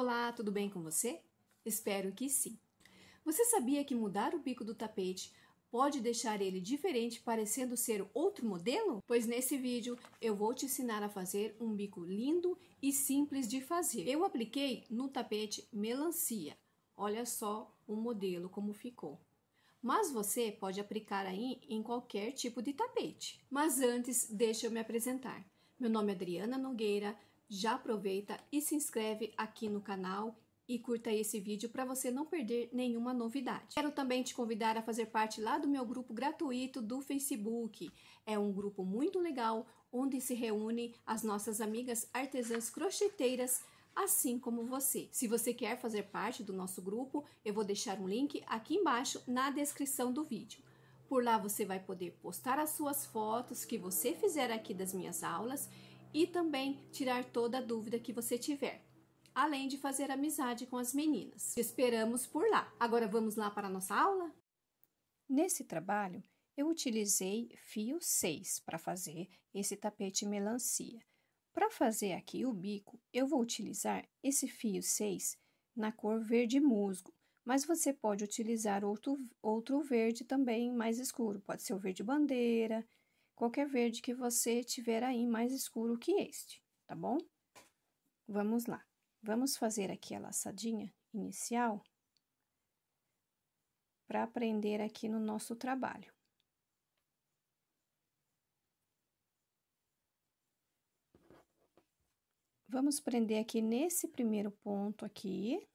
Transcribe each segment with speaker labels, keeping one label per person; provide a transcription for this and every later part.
Speaker 1: Olá, tudo bem com você? Espero que sim. Você sabia que mudar o bico do tapete pode deixar ele diferente, parecendo ser outro modelo? Pois nesse vídeo eu vou te ensinar a fazer um bico lindo e simples de fazer. Eu apliquei no tapete melancia. Olha só o modelo como ficou. Mas você pode aplicar aí em qualquer tipo de tapete. Mas antes, deixa eu me apresentar. Meu nome é Adriana Nogueira, já aproveita e se inscreve aqui no canal e curta esse vídeo para você não perder nenhuma novidade. Quero também te convidar a fazer parte lá do meu grupo gratuito do Facebook. É um grupo muito legal onde se reúne as nossas amigas artesãs crocheteiras assim como você. Se você quer fazer parte do nosso grupo, eu vou deixar um link aqui embaixo na descrição do vídeo. Por lá você vai poder postar as suas fotos que você fizer aqui das minhas aulas e também tirar toda a dúvida que você tiver. Além de fazer amizade com as meninas. Te esperamos por lá. Agora vamos lá para a nossa aula? Nesse trabalho, eu utilizei fio 6 para fazer esse tapete melancia. Para fazer aqui o bico, eu vou utilizar esse fio 6 na cor verde musgo, mas você pode utilizar outro, outro verde também mais escuro, pode ser o verde bandeira, qualquer verde que você tiver aí mais escuro que este, tá bom? Vamos lá. Vamos fazer aqui a laçadinha inicial para aprender aqui no nosso trabalho. Vamos prender aqui nesse primeiro ponto aqui.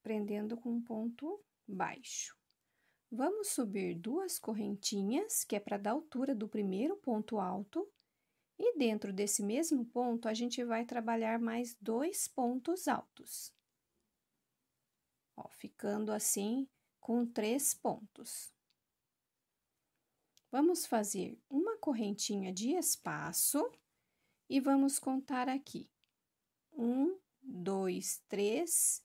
Speaker 1: Prendendo com um ponto baixo. Vamos subir duas correntinhas, que é para dar altura do primeiro ponto alto, e dentro desse mesmo ponto, a gente vai trabalhar mais dois pontos altos. Ó, ficando assim com três pontos. Vamos fazer uma correntinha de espaço e vamos contar aqui. Um, dois, três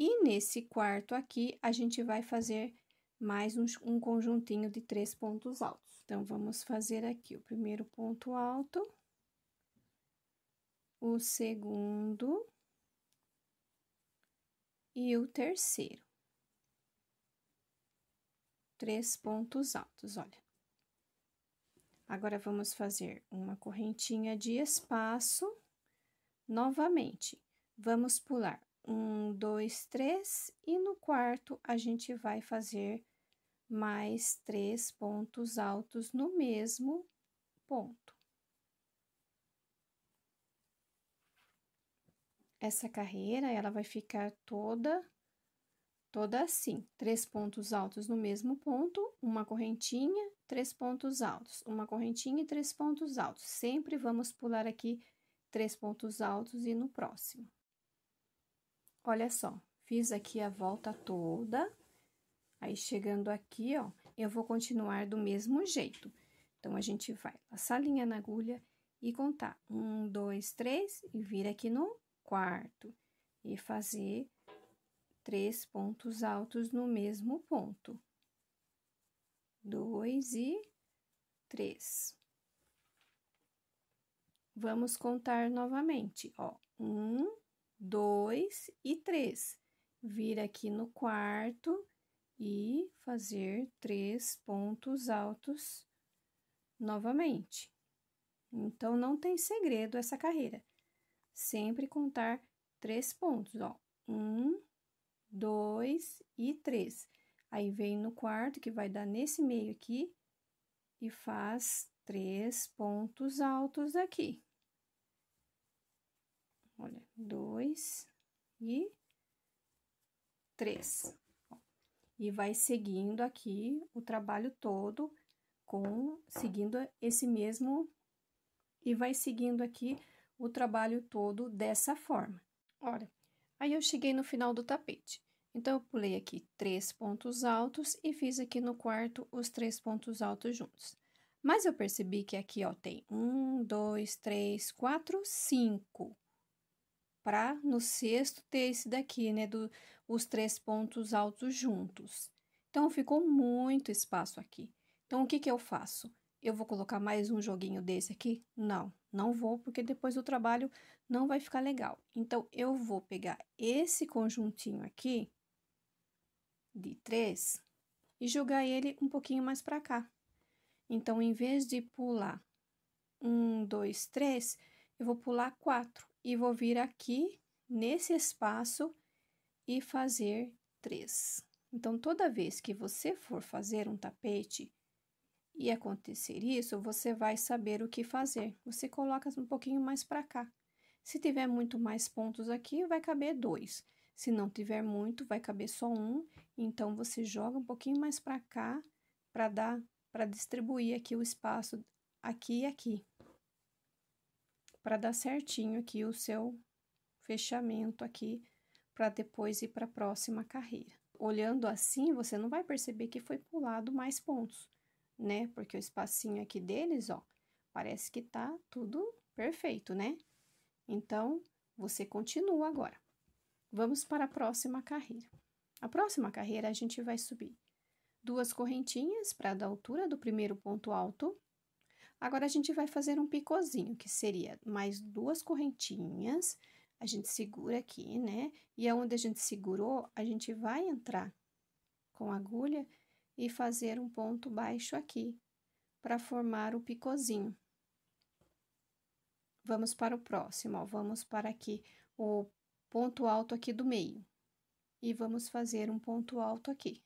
Speaker 1: e nesse quarto aqui, a gente vai fazer mais um, um conjuntinho de três pontos altos. Então, vamos fazer aqui o primeiro ponto alto, o segundo e o terceiro. Três pontos altos, olha. Agora, vamos fazer uma correntinha de espaço novamente. Vamos pular um, dois, três, e no quarto a gente vai fazer mais três pontos altos no mesmo ponto. Essa carreira, ela vai ficar toda, toda assim, três pontos altos no mesmo ponto, uma correntinha, três pontos altos, uma correntinha e três pontos altos. Sempre vamos pular aqui três pontos altos e no próximo. Olha só, fiz aqui a volta toda. Aí, chegando aqui, ó, eu vou continuar do mesmo jeito. Então, a gente vai passar a linha na agulha e contar. Um, dois, três, e vir aqui no quarto. E fazer três pontos altos no mesmo ponto. Dois e três. Vamos contar novamente, ó. Um, dois e três. Vir aqui no quarto e fazer três pontos altos novamente. Então, não tem segredo essa carreira. Sempre contar três pontos, ó. Um, dois e três. Aí, vem no quarto, que vai dar nesse meio aqui, e faz três pontos altos aqui. Olha, dois e três. E vai seguindo aqui o trabalho todo com, seguindo esse mesmo, e vai seguindo aqui o trabalho todo dessa forma. Olha, aí eu cheguei no final do tapete. Então, eu pulei aqui três pontos altos e fiz aqui no quarto os três pontos altos juntos. Mas eu percebi que aqui, ó, tem um, dois, três, quatro, cinco para no sexto ter esse daqui, né, do, os três pontos altos juntos. Então, ficou muito espaço aqui. Então, o que que eu faço? Eu vou colocar mais um joguinho desse aqui? Não, não vou, porque depois o trabalho não vai ficar legal. Então, eu vou pegar esse conjuntinho aqui, de três, e jogar ele um pouquinho mais para cá. Então, em vez de pular um, dois, três, eu vou pular quatro e vou vir aqui nesse espaço e fazer três. Então, toda vez que você for fazer um tapete e acontecer isso, você vai saber o que fazer. Você coloca um pouquinho mais para cá. Se tiver muito mais pontos aqui, vai caber dois. Se não tiver muito, vai caber só um. Então, você joga um pouquinho mais para cá para dar, para distribuir aqui o espaço aqui e aqui para dar certinho aqui o seu fechamento aqui, para depois ir para a próxima carreira. Olhando assim, você não vai perceber que foi pulado mais pontos, né? Porque o espacinho aqui deles, ó, parece que tá tudo perfeito, né? Então, você continua agora. Vamos para a próxima carreira. A próxima carreira, a gente vai subir duas correntinhas para da altura do primeiro ponto alto Agora, a gente vai fazer um picôzinho, que seria mais duas correntinhas, a gente segura aqui, né? E aonde é a gente segurou, a gente vai entrar com a agulha e fazer um ponto baixo aqui, para formar o picôzinho. Vamos para o próximo, ó, vamos para aqui o ponto alto aqui do meio. E vamos fazer um ponto alto aqui.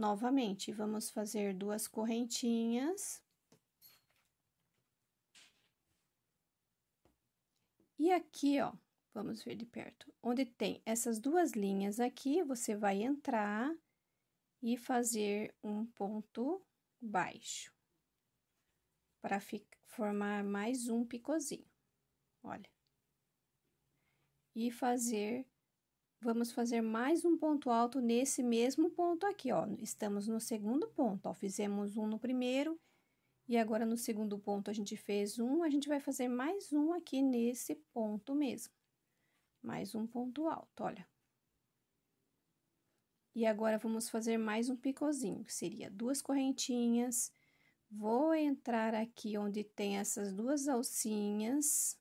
Speaker 1: Novamente, vamos fazer duas correntinhas. E aqui, ó, vamos ver de perto. Onde tem essas duas linhas aqui, você vai entrar e fazer um ponto baixo. Para formar mais um picozinho, olha. E fazer Vamos fazer mais um ponto alto nesse mesmo ponto aqui, ó. Estamos no segundo ponto, ó. Fizemos um no primeiro e agora no segundo ponto a gente fez um, a gente vai fazer mais um aqui nesse ponto mesmo. Mais um ponto alto, olha. E agora vamos fazer mais um picôzinho, que seria duas correntinhas. Vou entrar aqui onde tem essas duas alcinhas.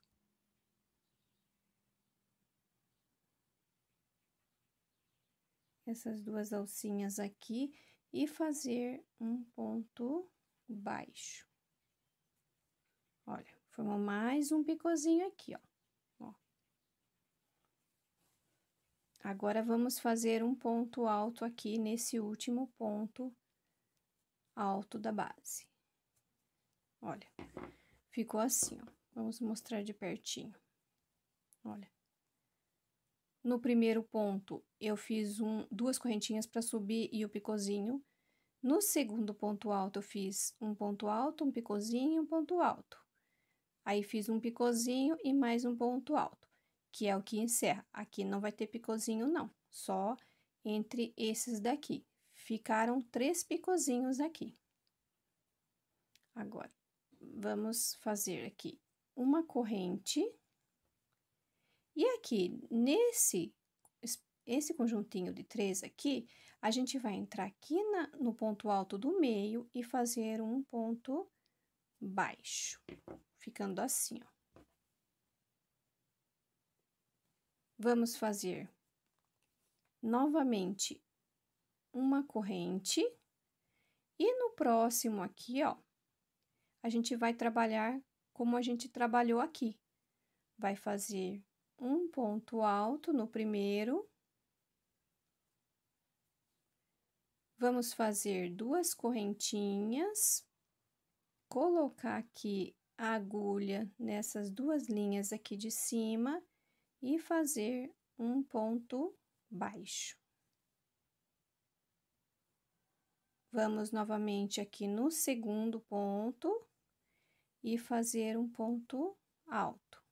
Speaker 1: essas duas alcinhas aqui e fazer um ponto baixo. Olha, formou mais um picozinho aqui, ó. ó. Agora, vamos fazer um ponto alto aqui nesse último ponto alto da base. Olha, ficou assim, ó. Vamos mostrar de pertinho. Olha. No primeiro ponto, eu fiz um, duas correntinhas para subir e o picozinho. No segundo ponto alto, eu fiz um ponto alto, um picozinho, um ponto alto. Aí, fiz um picozinho e mais um ponto alto, que é o que encerra. Aqui não vai ter picozinho, não, só entre esses daqui. Ficaram três picozinhos aqui. Agora, vamos fazer aqui uma corrente e aqui, nesse esse conjuntinho de três aqui, a gente vai entrar aqui na, no ponto alto do meio e fazer um ponto baixo, ficando assim, ó. Vamos fazer novamente uma corrente e no próximo aqui, ó, a gente vai trabalhar como a gente trabalhou aqui. Vai fazer um ponto alto no primeiro. Vamos fazer duas correntinhas, colocar aqui a agulha nessas duas linhas aqui de cima e fazer um ponto baixo. Vamos novamente aqui no segundo ponto e fazer um ponto alto.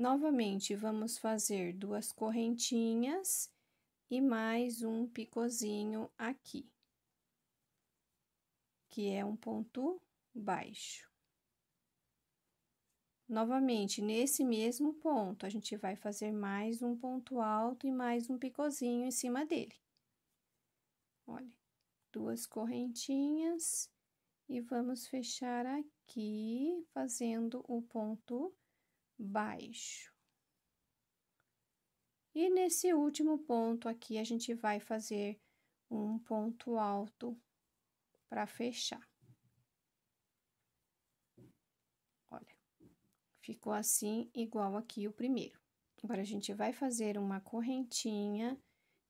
Speaker 1: Novamente, vamos fazer duas correntinhas e mais um picozinho aqui, que é um ponto baixo. Novamente, nesse mesmo ponto, a gente vai fazer mais um ponto alto e mais um picozinho em cima dele. Olha, duas correntinhas e vamos fechar aqui fazendo o ponto baixo. E nesse último ponto aqui, a gente vai fazer um ponto alto para fechar. Olha, ficou assim, igual aqui o primeiro. Agora, a gente vai fazer uma correntinha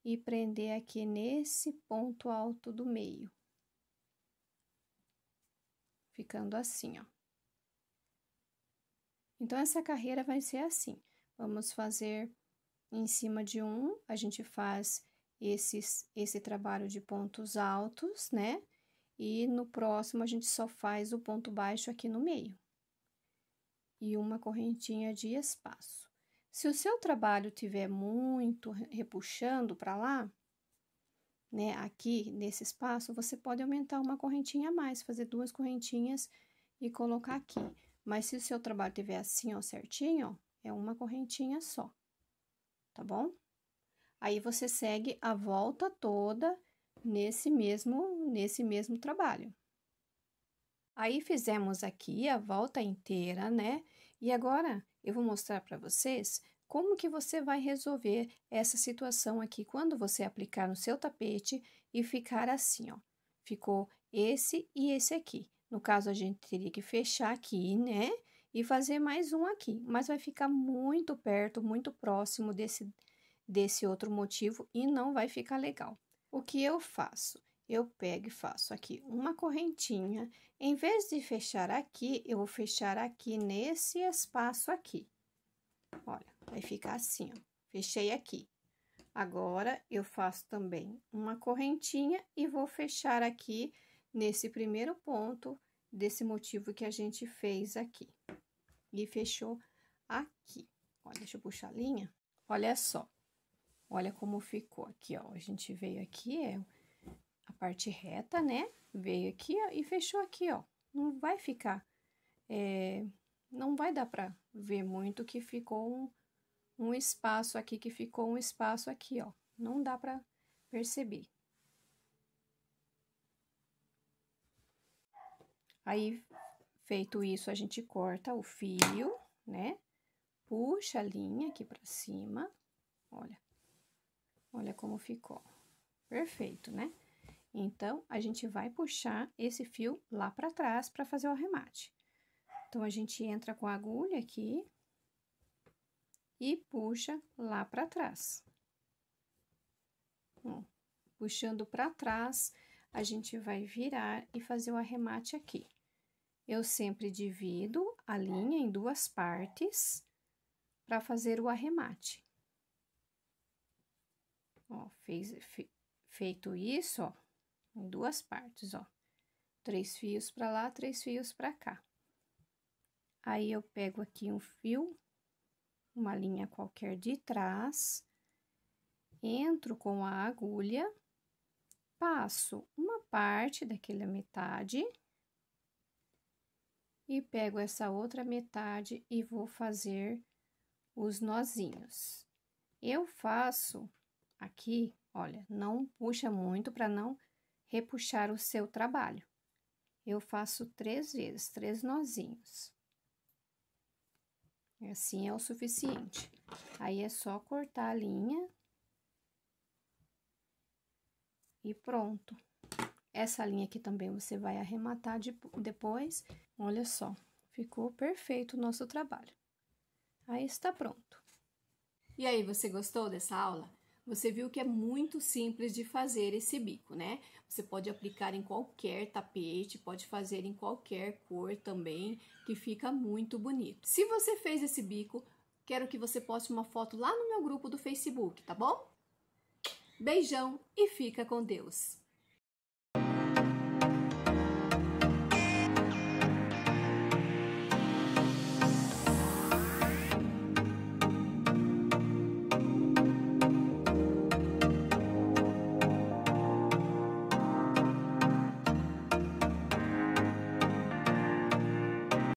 Speaker 1: e prender aqui nesse ponto alto do meio. Ficando assim, ó. Então, essa carreira vai ser assim: vamos fazer em cima de um, a gente faz esses, esse trabalho de pontos altos, né? E no próximo, a gente só faz o ponto baixo aqui no meio. E uma correntinha de espaço. Se o seu trabalho tiver muito repuxando para lá, né, aqui nesse espaço, você pode aumentar uma correntinha a mais, fazer duas correntinhas e colocar aqui. Mas se o seu trabalho tiver assim, ó, certinho, ó, é uma correntinha só, tá bom? Aí você segue a volta toda nesse mesmo, nesse mesmo trabalho. Aí fizemos aqui a volta inteira, né? E agora eu vou mostrar para vocês como que você vai resolver essa situação aqui quando você aplicar no seu tapete e ficar assim, ó. Ficou esse e esse aqui. No caso, a gente teria que fechar aqui, né? E fazer mais um aqui, mas vai ficar muito perto, muito próximo desse, desse outro motivo e não vai ficar legal. O que eu faço? Eu pego e faço aqui uma correntinha. Em vez de fechar aqui, eu vou fechar aqui nesse espaço aqui. Olha, vai ficar assim, ó. Fechei aqui. Agora, eu faço também uma correntinha e vou fechar aqui nesse primeiro ponto desse motivo que a gente fez aqui. E fechou aqui. Olha, deixa eu puxar a linha. Olha só. Olha como ficou aqui, ó. A gente veio aqui, é a parte reta, né? Veio aqui ó, e fechou aqui, ó. Não vai ficar... É, não vai dar pra ver muito que ficou um, um espaço aqui, que ficou um espaço aqui, ó. Não dá pra perceber. Aí, feito isso, a gente corta o fio, né? Puxa a linha aqui pra cima, olha. Olha como ficou. Perfeito, né? Então, a gente vai puxar esse fio lá pra trás pra fazer o arremate. Então, a gente entra com a agulha aqui e puxa lá pra trás. Puxando pra trás, a gente vai virar e fazer o arremate aqui. Eu sempre divido a linha em duas partes para fazer o arremate. Ó, fez, fe, feito isso, ó, em duas partes, ó. Três fios para lá, três fios para cá. Aí, eu pego aqui um fio, uma linha qualquer de trás, entro com a agulha, passo uma parte daquela metade e pego essa outra metade e vou fazer os nozinhos. Eu faço aqui, olha, não puxa muito para não repuxar o seu trabalho. Eu faço três vezes, três nozinhos. Assim é o suficiente. Aí é só cortar a linha e pronto. Essa linha aqui também você vai arrematar de, depois. Olha só, ficou perfeito o nosso trabalho. Aí está pronto. E aí, você gostou dessa aula? Você viu que é muito simples de fazer esse bico, né? Você pode aplicar em qualquer tapete, pode fazer em qualquer cor também, que fica muito bonito. Se você fez esse bico, quero que você poste uma foto lá no meu grupo do Facebook, tá bom? Beijão e fica com Deus!